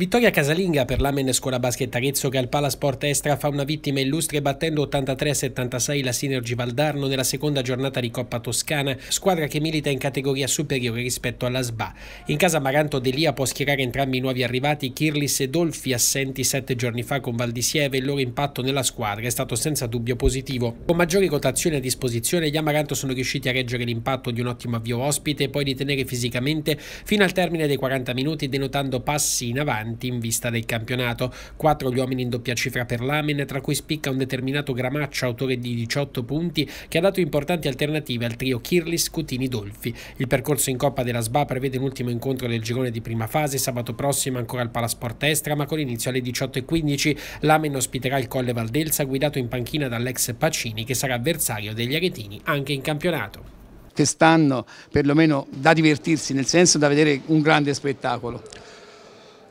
Vittoria casalinga per l'Amen Scuola Basket Arezzo che al Palasport Estra fa una vittima illustre battendo 83-76 la Sinergi Valdarno nella seconda giornata di Coppa Toscana, squadra che milita in categoria superiore rispetto alla SBA. In casa Maranto Delia può schierare entrambi i nuovi arrivati, Kirlis e Dolfi assenti sette giorni fa con Valdisieve di il loro impatto nella squadra è stato senza dubbio positivo. Con maggiori rotazioni a disposizione gli Amaranto sono riusciti a reggere l'impatto di un ottimo avvio ospite e poi di tenere fisicamente fino al termine dei 40 minuti denotando passi in avanti importanti in vista del campionato. Quattro gli uomini in doppia cifra per Lamen, tra cui spicca un determinato Gramaccio, autore di 18 punti, che ha dato importanti alternative al trio Kirlis, Cutini, Dolfi. Il percorso in Coppa della SBA prevede un ultimo incontro del girone di prima fase sabato prossimo ancora al Palasport Estra, ma con inizio alle 18.15. Lamen ospiterà il Colle Valdelsa, guidato in panchina dall'ex Pacini, che sarà avversario degli aretini anche in campionato. Quest'anno perlomeno da divertirsi, nel senso da vedere un grande spettacolo.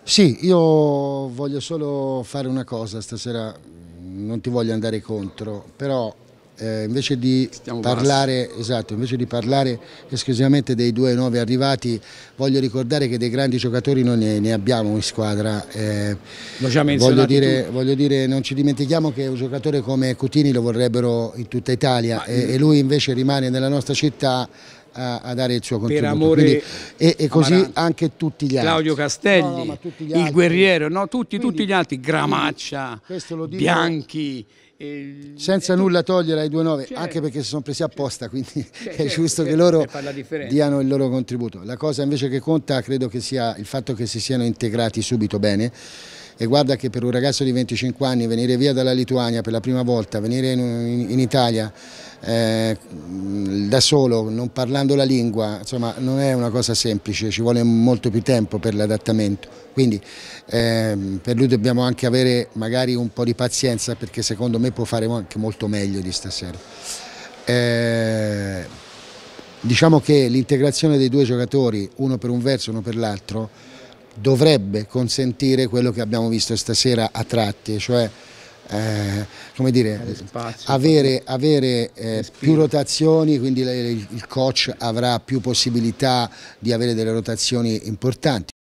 Sì, io voglio solo fare una cosa stasera, non ti voglio andare contro, però eh, invece, di parlare, esatto, invece di parlare esclusivamente dei due nuovi arrivati voglio ricordare che dei grandi giocatori non ne, ne abbiamo in squadra eh, voglio, dire, voglio, dire, non ci dimentichiamo che un giocatore come Cutini lo vorrebbero in tutta Italia e, e lui invece rimane nella nostra città a, a dare il suo contributo. Per amore Quindi, e, e, così Amarante. anche tutti gli altri. Claudio Castelli, no, no, il guerriero, no, tutti, Quindi, tutti, gli altri, Gramaccia, Bianchi. Eh, senza nulla togliere ai due nove, cioè, anche perché si sono presi apposta cioè, quindi cioè, è giusto che loro diano il loro contributo la cosa invece che conta credo che sia il fatto che si siano integrati subito bene e guarda che per un ragazzo di 25 anni venire via dalla Lituania per la prima volta venire in, in, in Italia eh, da solo, non parlando la lingua, insomma non è una cosa semplice, ci vuole molto più tempo per l'adattamento, quindi eh, per lui dobbiamo anche avere magari un po' di pazienza perché secondo me può fare anche molto meglio di stasera. Eh, diciamo che l'integrazione dei due giocatori, uno per un verso e uno per l'altro, dovrebbe consentire quello che abbiamo visto stasera a tratti, cioè eh, come dire, avere, avere eh, più rotazioni, quindi il coach avrà più possibilità di avere delle rotazioni importanti.